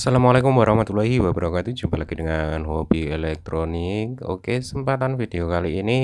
Assalamualaikum warahmatullahi wabarakatuh Jumpa lagi dengan Hobi Elektronik Oke, kesempatan video kali ini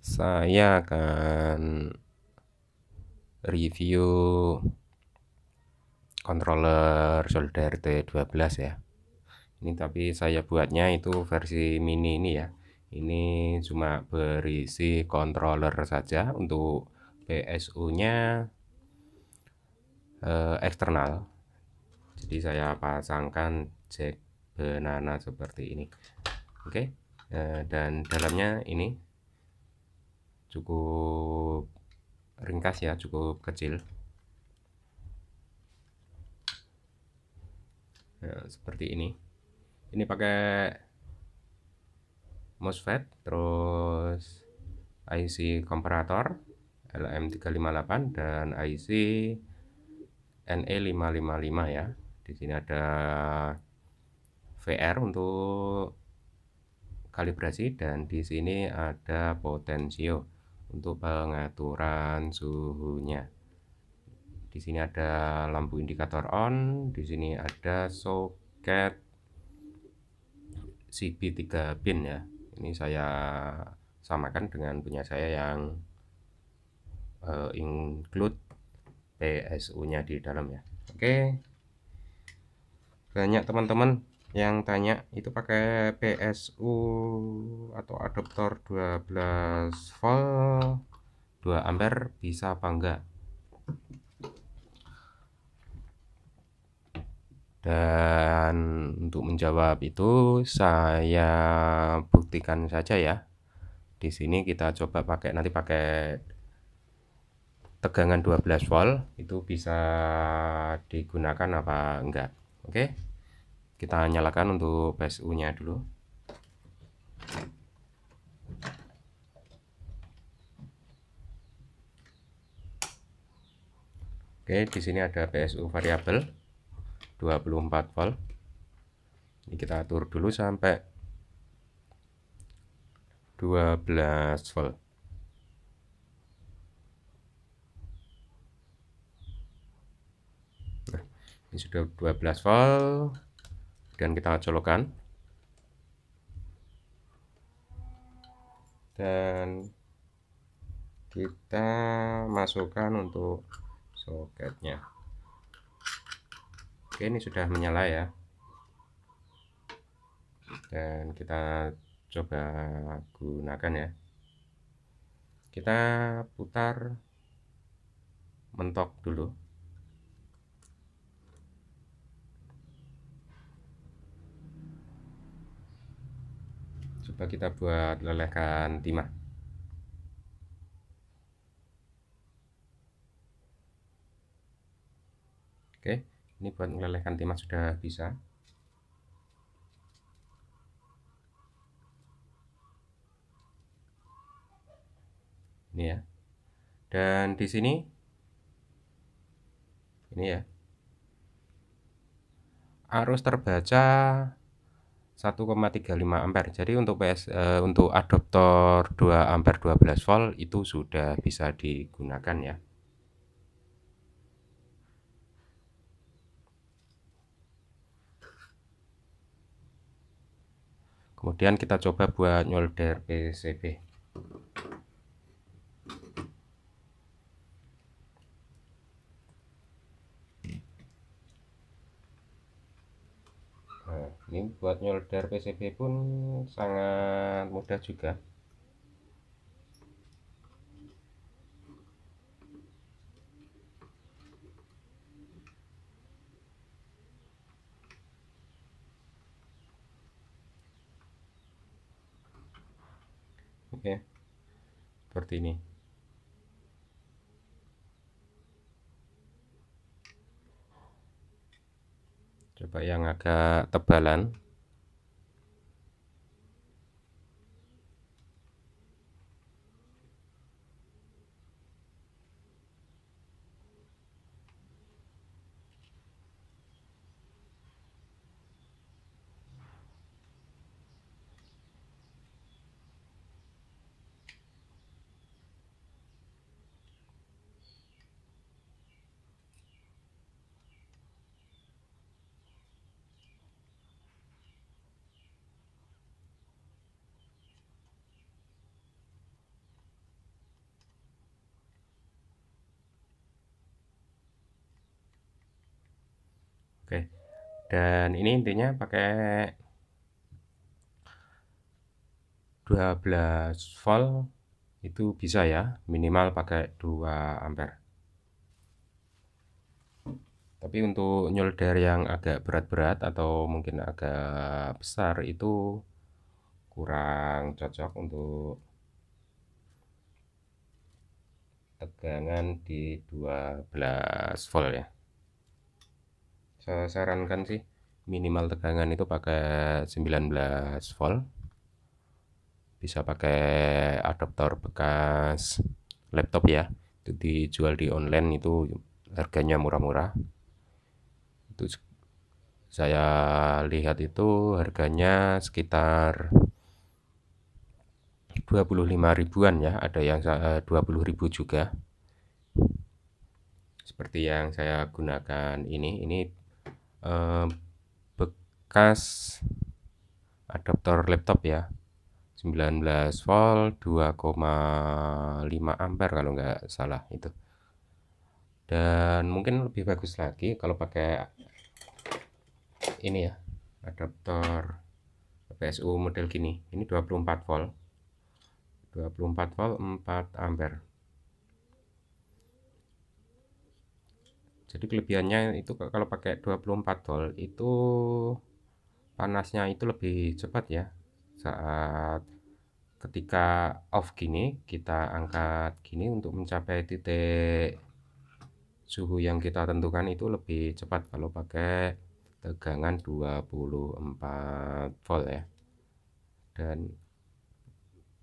Saya akan Review Controller solder T12 ya Ini tapi saya buatnya itu versi mini ini ya Ini cuma berisi controller saja Untuk PSU nya eh, Eksternal jadi saya pasangkan jack banana seperti ini oke okay? Eh, dan dalamnya ini cukup ringkas ya cukup kecil nah, seperti ini ini pakai MOSFET terus IC komparator LM358 dan IC NE555 ya di sini ada VR untuk kalibrasi dan di sini ada potensio untuk pengaturan suhunya. Di sini ada lampu indikator on, di sini ada soket CB3 pin ya. Ini saya samakan dengan punya saya yang uh, include PSU-nya di dalam ya. Oke. Okay banyak teman-teman yang tanya itu pakai PSU atau adaptor 12 volt 2 ampere bisa apa enggak dan untuk menjawab itu saya buktikan saja ya di sini kita coba pakai nanti pakai tegangan 12 volt itu bisa digunakan apa enggak Oke. Kita nyalakan untuk PSU-nya dulu. Oke, di sini ada PSU variabel 24 volt. Ini kita atur dulu sampai 12 volt. ini sudah 12 volt dan kita colokan dan kita masukkan untuk soketnya oke ini sudah menyala ya dan kita coba gunakan ya kita putar mentok dulu coba kita buat lelekan timah oke ini buat melelehkan timah sudah bisa ini ya dan di sini ini ya arus terbaca 1,35 ampere. Jadi untuk PS eh, untuk adaptor 2 ampere 12 volt itu sudah bisa digunakan ya. Kemudian kita coba buat nyolder PCB. buat nyolder PCB pun sangat mudah juga Oke seperti ini coba yang agak tebalan Oke. Dan ini intinya pakai 12 volt itu bisa ya, minimal pakai 2 ampere. Tapi untuk nyolder yang agak berat-berat atau mungkin agak besar itu kurang cocok untuk tegangan di 12 volt ya. Eh, saya sarankan sih minimal tegangan itu pakai 19 volt bisa pakai adaptor bekas laptop ya itu dijual di online itu harganya murah-murah itu saya lihat itu harganya sekitar 25 ribuan ya ada yang 20 eh, ribu juga seperti yang saya gunakan ini ini Eh, bekas adaptor laptop ya 19 volt 2,5 ampere kalau nggak salah itu dan mungkin lebih bagus lagi kalau pakai ini ya adaptor PSU model gini ini 24 volt 24 volt 4 ampere jadi kelebihannya itu kalau pakai 24 volt itu panasnya itu lebih cepat ya saat ketika off gini kita angkat gini untuk mencapai titik suhu yang kita tentukan itu lebih cepat kalau pakai tegangan 24 volt ya dan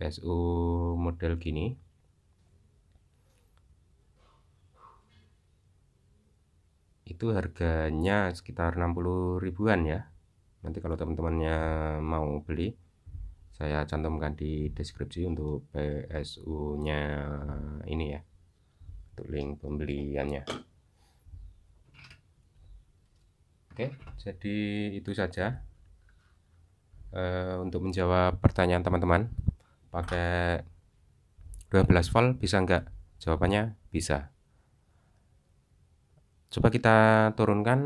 PSU model gini itu harganya sekitar 60 ribuan ya nanti kalau teman-temannya mau beli saya cantumkan di deskripsi untuk PSU nya ini ya untuk link pembeliannya oke jadi itu saja e, untuk menjawab pertanyaan teman-teman pakai 12 volt bisa enggak jawabannya bisa Coba kita turunkan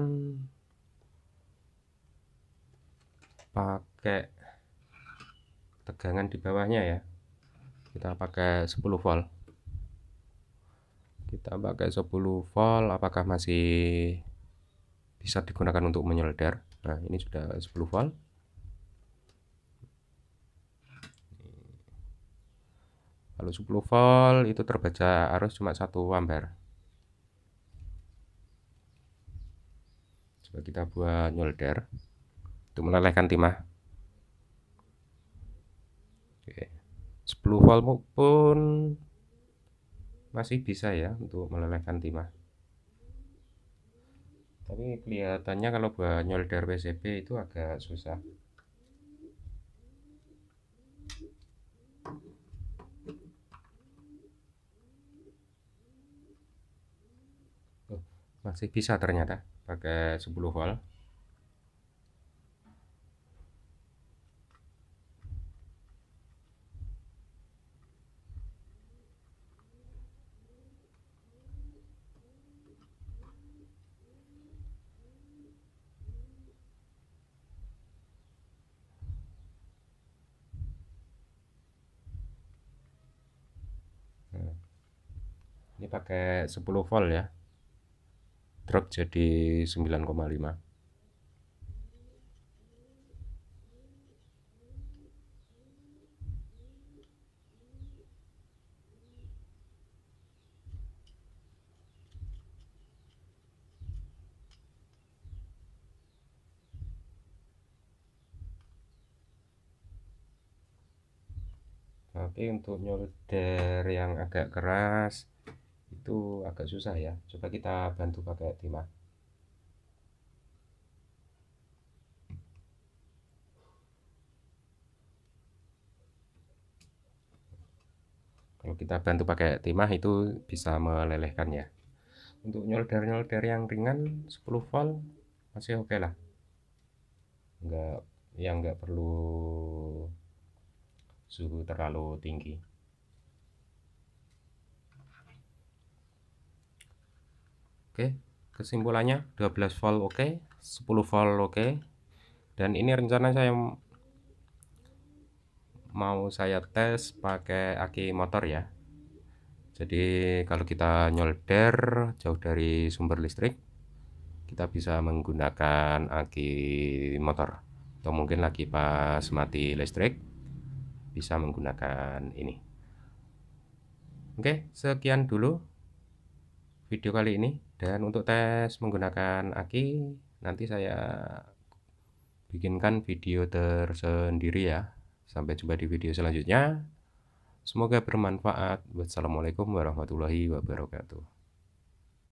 pakai tegangan di bawahnya ya. Kita pakai 10 volt. Kita pakai 10 volt apakah masih bisa digunakan untuk menyolder? Nah, ini sudah 10 volt. Kalau 10 volt itu terbaca arus cuma satu ampere. coba kita buat nyolder untuk melelehkan timah Oke. 10 volt pun masih bisa ya untuk melelehkan timah tapi kelihatannya kalau buat nyolder PCB itu agak susah oh, masih bisa ternyata pakai 10 volt ini pakai 10 volt ya drop jadi 9,5 tapi untuk nyolder yang agak keras itu agak susah ya coba kita bantu pakai timah kalau kita bantu pakai timah itu bisa melelehkan ya. untuk nyolder-nyolder yang ringan 10 volt masih oke okay lah Enggak, yang enggak perlu suhu terlalu tinggi Oke, kesimpulannya 12 volt oke, okay, 10 volt oke. Dan ini rencana saya mau saya tes pakai aki motor ya. Jadi kalau kita nyolder jauh dari sumber listrik, kita bisa menggunakan aki motor atau mungkin lagi pas mati listrik bisa menggunakan ini. Oke, sekian dulu video kali ini dan untuk tes menggunakan aki nanti saya bikinkan video tersendiri ya sampai jumpa di video selanjutnya semoga bermanfaat wassalamualaikum warahmatullahi wabarakatuh